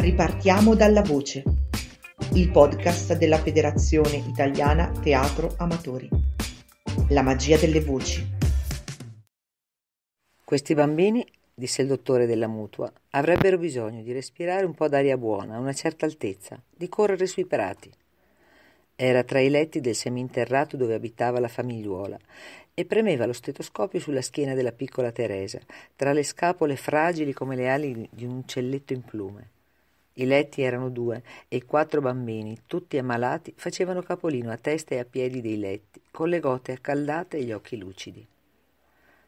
Ripartiamo dalla voce, il podcast della Federazione Italiana Teatro Amatori. La magia delle voci. Questi bambini, disse il dottore della mutua, avrebbero bisogno di respirare un po' d'aria buona a una certa altezza, di correre sui prati. Era tra i letti del seminterrato dove abitava la famigliuola e premeva lo stetoscopio sulla schiena della piccola Teresa, tra le scapole fragili come le ali di un uccelletto in plume. I letti erano due e quattro bambini, tutti ammalati, facevano capolino a testa e a piedi dei letti, con le gote accaldate e gli occhi lucidi.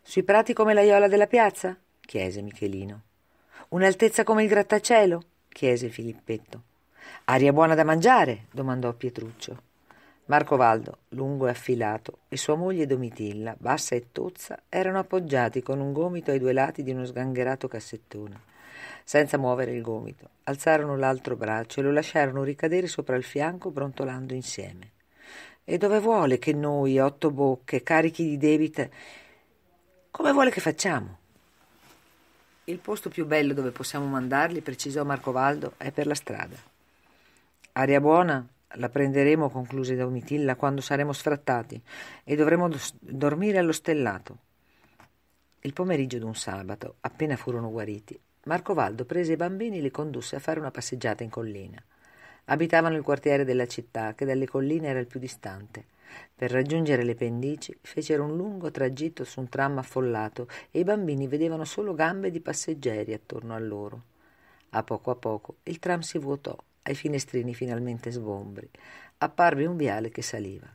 Sui prati come l'aiola della piazza? chiese Michelino. Un'altezza come il grattacielo? chiese Filippetto. Aria buona da mangiare? domandò Pietruccio. Marco Valdo, lungo e affilato, e sua moglie Domitilla, bassa e tozza, erano appoggiati con un gomito ai due lati di uno sgangherato cassettone senza muovere il gomito. Alzarono l'altro braccio e lo lasciarono ricadere sopra il fianco, brontolando insieme. E dove vuole che noi, otto bocche, carichi di debita, come vuole che facciamo? Il posto più bello dove possiamo mandarli, precisò Marcovaldo, è per la strada. Aria buona la prenderemo, concluse Domitilla, quando saremo sfrattati e dovremo dos- dormire allo stellato. Il pomeriggio d'un sabato, appena furono guariti, Marcovaldo prese i bambini e li condusse a fare una passeggiata in collina. Abitavano il quartiere della città, che dalle colline era il più distante. Per raggiungere le pendici fecero un lungo tragitto su un tram affollato e i bambini vedevano solo gambe di passeggeri attorno a loro. A poco a poco il tram si vuotò, ai finestrini finalmente sgombri. Apparve un viale che saliva.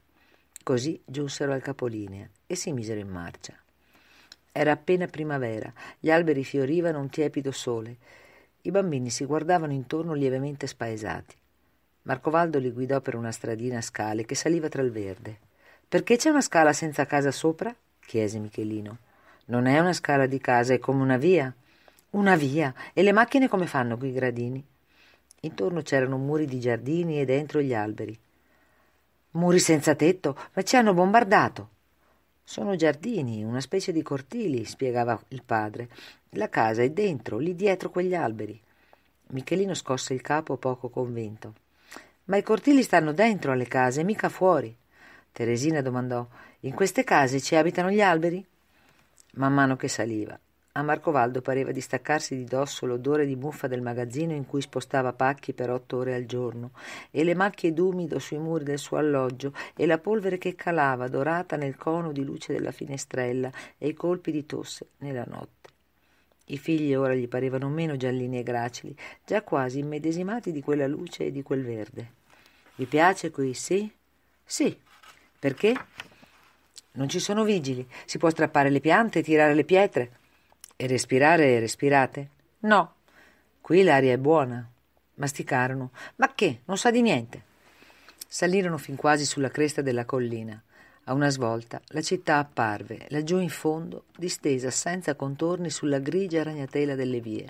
Così giunsero al capolinea e si misero in marcia. Era appena primavera, gli alberi fiorivano un tiepido sole. I bambini si guardavano intorno lievemente spaesati. Marcovaldo li guidò per una stradina a scale che saliva tra il verde. Perché c'è una scala senza casa sopra? chiese Michelino. Non è una scala di casa, è come una via. Una via? E le macchine come fanno quei gradini? Intorno c'erano muri di giardini e dentro gli alberi. Muri senza tetto? Ma ci hanno bombardato! Sono giardini, una specie di cortili, spiegava il padre. La casa è dentro, lì dietro quegli alberi. Michelino scosse il capo poco convinto. Ma i cortili stanno dentro alle case, mica fuori. Teresina domandò: In queste case ci abitano gli alberi? Man mano che saliva, a Marcovaldo pareva di staccarsi di dosso l'odore di muffa del magazzino in cui spostava pacchi per otto ore al giorno, e le macchie d'umido sui muri del suo alloggio, e la polvere che calava dorata nel cono di luce della finestrella, e i colpi di tosse nella notte. I figli ora gli parevano meno giallini e gracili, già quasi immedesimati di quella luce e di quel verde. Vi piace qui, sì? Sì. Perché? Non ci sono vigili, si può strappare le piante e tirare le pietre. E respirare respirate? No. Qui l'aria è buona. Masticarono. Ma che? Non sa di niente. Salirono fin quasi sulla cresta della collina. A una svolta la città apparve, laggiù in fondo, distesa senza contorni sulla grigia ragnatela delle vie.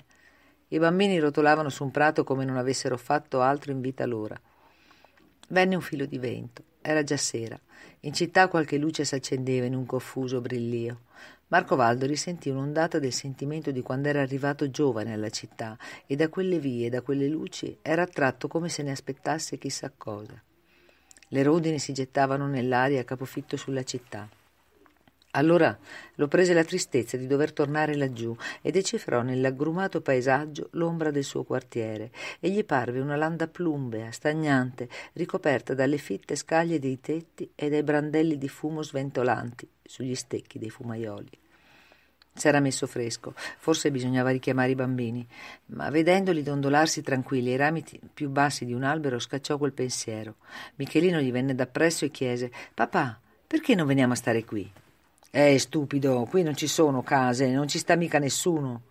I bambini rotolavano su un prato come non avessero fatto altro in vita loro. Venne un filo di vento. Era già sera. In città qualche luce s'accendeva in un confuso brillio. Marco Valdo risentì un'ondata del sentimento di quando era arrivato giovane alla città e da quelle vie, da quelle luci, era attratto come se ne aspettasse chissà cosa. Le rodine si gettavano nell'aria a capofitto sulla città. Allora lo prese la tristezza di dover tornare laggiù e decifrò nell'aggrumato paesaggio l'ombra del suo quartiere e gli parve una landa plumbea, stagnante, ricoperta dalle fitte scaglie dei tetti e dai brandelli di fumo sventolanti sugli stecchi dei fumaioli. S'era messo fresco, forse bisognava richiamare i bambini, ma vedendoli dondolarsi tranquilli ai rami più bassi di un albero scacciò quel pensiero. Michelino gli venne dappresso e chiese: Papà, perché non veniamo a stare qui? Eh, stupido, qui non ci sono case, non ci sta mica nessuno,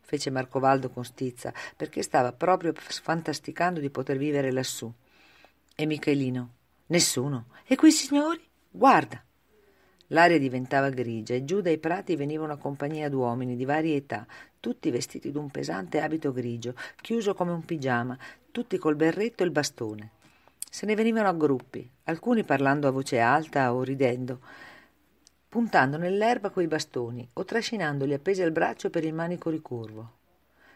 fece Marcovaldo con stizza, perché stava proprio fantasticando di poter vivere lassù. E Michelino, nessuno. E quei signori? Guarda. L'aria diventava grigia e giù dai prati veniva una compagnia d'uomini di varie età, tutti vestiti d'un pesante abito grigio, chiuso come un pigiama, tutti col berretto e il bastone. Se ne venivano a gruppi, alcuni parlando a voce alta o ridendo puntando nell'erba coi bastoni o trascinandoli appesi al braccio per il manico ricurvo.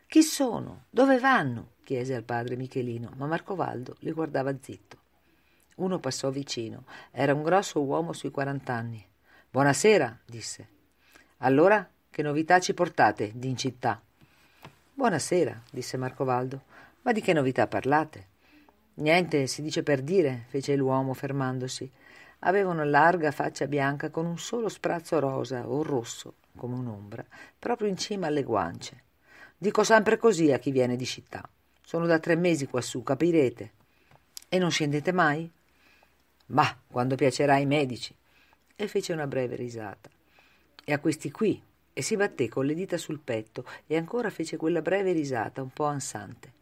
Chi sono? Dove vanno? chiese al padre Michelino, ma Marcovaldo li guardava zitto. Uno passò vicino, era un grosso uomo sui quarant'anni. Buonasera, disse. Allora, che novità ci portate di in città? Buonasera, disse Marcovaldo. Ma di che novità parlate? Niente, si dice per dire, fece l'uomo fermandosi. Aveva una larga faccia bianca con un solo sprazzo rosa o rosso, come un'ombra, proprio in cima alle guance. Dico sempre così a chi viene di città. Sono da tre mesi quassù, capirete. E non scendete mai? Ma quando piacerà ai medici. E fece una breve risata. E a questi qui. E si batté con le dita sul petto e ancora fece quella breve risata un po' ansante.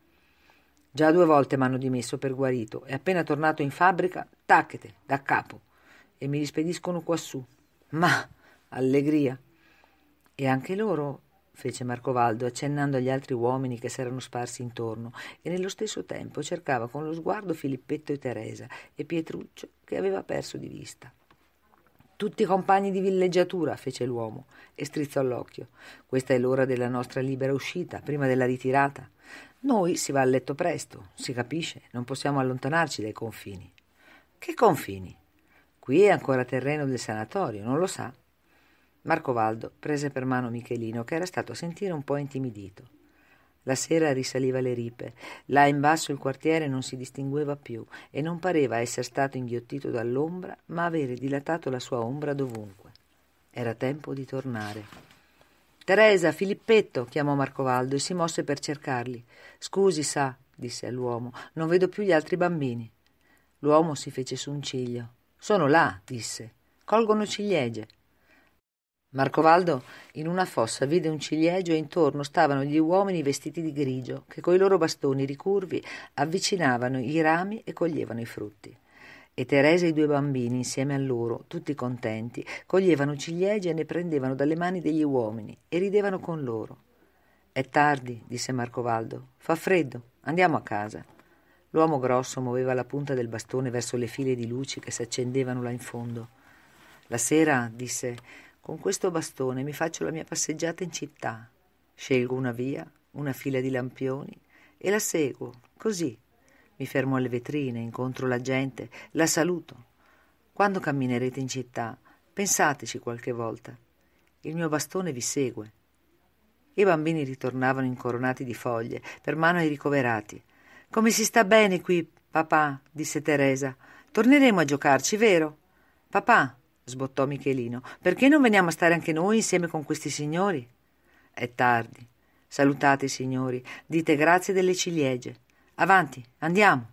Già due volte m'hanno dimesso per guarito e appena tornato in fabbrica, tacchete, da capo, e mi rispediscono quassù. Ma, allegria! E anche loro, fece Marcovaldo, accennando agli altri uomini che si erano sparsi intorno, e nello stesso tempo cercava con lo sguardo Filippetto e Teresa e Pietruccio, che aveva perso di vista. Tutti compagni di villeggiatura, fece l'uomo e strizzò l'occhio. Questa è l'ora della nostra libera uscita, prima della ritirata. Noi si va a letto presto, si capisce, non possiamo allontanarci dai confini. Che confini? Qui è ancora terreno del sanatorio, non lo sa. Marco Valdo prese per mano Michelino, che era stato a sentire un po' intimidito. La sera risaliva le ripe. Là in basso il quartiere non si distingueva più e non pareva essere stato inghiottito dall'ombra, ma avere dilatato la sua ombra dovunque. Era tempo di tornare. Teresa, Filippetto, chiamò Marcovaldo e si mosse per cercarli. Scusi, sa, disse all'uomo, non vedo più gli altri bambini. L'uomo si fece su un ciglio. Sono là, disse. Colgono ciliegie. Marcovaldo in una fossa vide un ciliegio e intorno stavano gli uomini vestiti di grigio, che coi loro bastoni ricurvi avvicinavano i rami e coglievano i frutti. E Teresa e i due bambini, insieme a loro, tutti contenti, coglievano ciliegie e ne prendevano dalle mani degli uomini e ridevano con loro. È tardi, disse Marcovaldo. Fa freddo, andiamo a casa. L'uomo grosso muoveva la punta del bastone verso le file di luci che si accendevano là in fondo. La sera, disse, con questo bastone mi faccio la mia passeggiata in città. Scelgo una via, una fila di lampioni e la seguo, così. Mi fermo alle vetrine, incontro la gente, la saluto. Quando camminerete in città, pensateci qualche volta. Il mio bastone vi segue. I bambini ritornavano incoronati di foglie, per mano ai ricoverati. Come si sta bene qui, papà, disse Teresa. Torneremo a giocarci, vero? Papà, sbottò Michelino. Perché non veniamo a stare anche noi insieme con questi signori? È tardi. Salutate i signori, dite grazie delle ciliegie. Avanti, andiamo.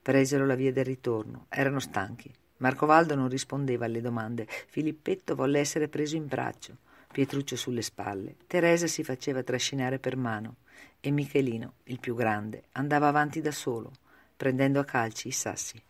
Presero la via del ritorno, erano stanchi. Marcovaldo non rispondeva alle domande. Filippetto volle essere preso in braccio, Pietruccio sulle spalle. Teresa si faceva trascinare per mano e Michelino, il più grande, andava avanti da solo, prendendo a calci i sassi.